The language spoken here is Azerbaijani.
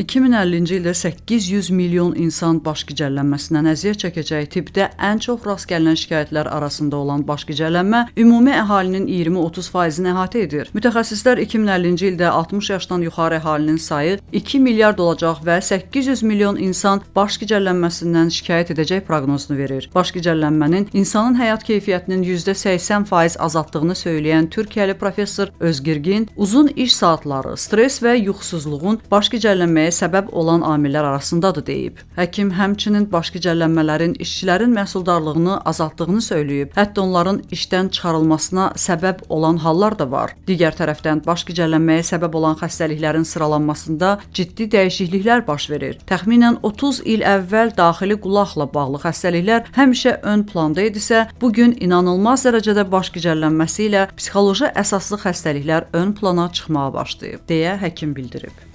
2050-ci ildə 800 milyon insan baş gicəllənməsindən əziyyət çəkəcəyi tipdə ən çox rast gəlinən şikayətlər arasında olan baş gicəllənmə ümumi əhalinin 20-30%-ni əhatə edir. Mütəxəssislər 2050-ci ildə 60 yaşdan yuxarı əhalinin sayı 2 milyard olacaq və 800 milyon insan baş gicəllənməsindən şikayət edəcək proqnozunu verir. Baş gicəllənmənin insanın həyat keyfiyyətinin %80% azaltdığını söyləyən Türkiyəli professor Özgirgin uzun iş saatları, stres və yuxusuzluğun baş gicəllənməyə gələnməyə səbəb olan amillər arasındadır deyib. Həkim həmçinin başqa cəllənmələrin işçilərin məhsuldarlığını azaltdığını söyləyib. Hətta onların işdən çıxarılmasına səbəb olan hallar da var. Digər tərəfdən başqa cəllənməyə səbəb olan xəstəliklərin sıralanmasında ciddi dəyişikliklər baş verir. Təxminən 30 il əvvəl daxili qulaqla bağlı xəstəliklər həmişə ön planda idisə, bu gün inanılmaz dərəcədə baş gicəllənməsi ilə psixoloji əsaslı xəstəliklər ön plana çıxmağa başlayıb, deyə həkim bildirib.